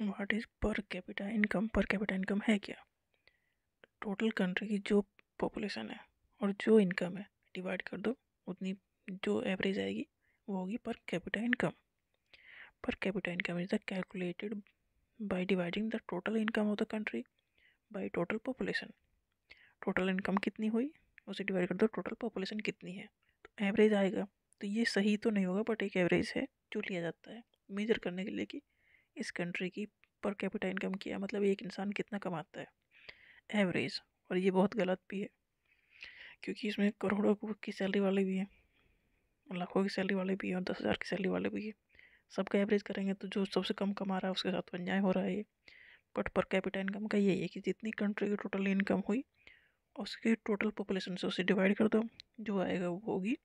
what is per capita income per capita income है क्या total country की जो पॉपुलेशन है और जो इनकम है डिवाइड कर दो उतनी जो एवरेज आएगी वो होगी per capita income per capita income is the calculated by dividing the total income of the country by total population total income कितनी हुई उसे डिवाइड कर दो टोटल पॉपुलेशन कितनी है तो एवरेज आएगा तो ये सही तो नहीं होगा बट एक एवरेज है जो लिया जाता है मेजर करने के लिए कि इस कंट्री की पर कैपिटा इनकम किया मतलब एक इंसान कितना कमाता है एवरेज और ये बहुत गलत भी है क्योंकि इसमें करोड़ों की सैलरी वाले भी हैं लाखों की सैलरी वाले भी हैं और दस हज़ार की सैलरी वाले भी हैं सबका एवरेज करेंगे तो जो सबसे कम कमा रहा है उसके साथ अन्याय हो रहा है बट पर कैपिटा इनकम का यही है कि जितनी कंट्री की टोटल इनकम हुई उसके टोटल पॉपुलेशन से उसे डिवाइड कर दो जो आएगा वो होगी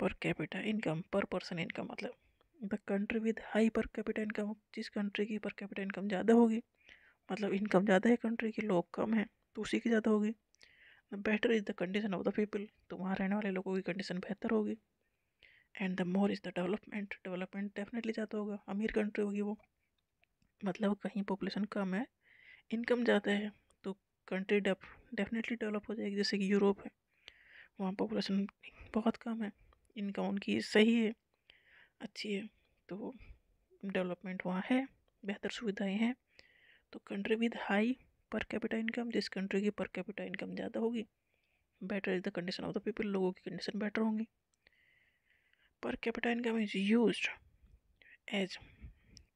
per capita income per person income मतलब the country with high per capital income जिस कंट्री की पर कैपिटल इनकम ज़्यादा होगी मतलब इनकम ज़्यादा है कंट्री की लोग कम हैं तो उसी की ज़्यादा होगी the better is the condition of the people तो वहाँ रहने वाले लोगों की कंडीशन बेहतर होगी and the more is the development development definitely ज़्यादा होगा अमीर कंट्री होगी वो मतलब कहीं पॉपुलेशन कम है इनकम ज़्यादा है तो कंट्री डेफिनेटली डेवलप हो जाएगी जैसे कि यूरोप है वहाँ पॉपुलेशन बहुत कम है इनकम उनकी सही है अच्छी है तो डेवलपमेंट वहाँ है बेहतर सुविधाएं हैं तो country with high per capita income जिस कंट्री की पर कैपिटा इनकम ज़्यादा होगी better is the condition of the people लोगों की कंडीशन बेटर होंगी per capita income is use as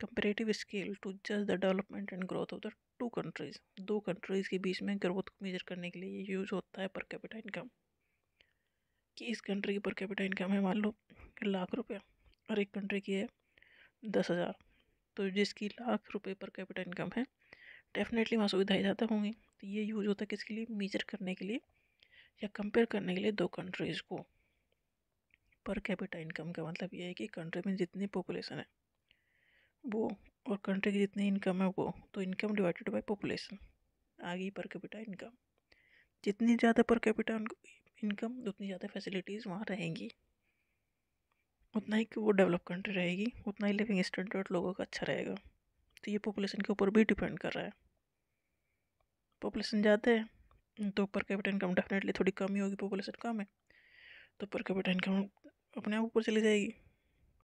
comparative scale to जज the development and growth of the two countries दो countries के बीच में ग्रोथ को मेजर करने के लिए यूज़ होता है पर कैपिटा इनकम कि इस कंट्री की पर कैपिटा इनकम है मान लो लाख रुपया और एक कंट्री की है दस हज़ार तो जिसकी लाख रुपए पर कैपिटल इनकम है डेफिनेटली वहाँ सुविधाएँ ज़्यादा होंगी तो ये यूज होता है किसके लिए मेजर करने के लिए या कंपेयर करने के लिए दो कंट्रीज़ को पर कैपिटल इनकम का मतलब ये है कि कंट्री में जितनी पॉपुलेशन है वो और कंट्री की जितनी इनकम है वो तो इनकम डिवाइडेड बाई पॉपुलेशन आ गई पर कैपिटा इनकम जितनी ज़्यादा पर कैपिटा इनकम उतनी ज़्यादा फैसिलिटीज़ वहाँ रहेंगी उतना ही वो डेवलप कंट्री रहेगी उतना ही लिविंग स्टैंडर्ड लोगों का अच्छा रहेगा तो ये पॉपुलेशन के ऊपर भी डिपेंड कर रहा है पॉपुलेशन ज़्यादा है तो पर कैपिटा इनकम डेफिनेटली थोड़ी कम ही होगी पॉपुलेशन कम है तो पर कैपिटा इनकम अपने आप ऊपर चली जाएगी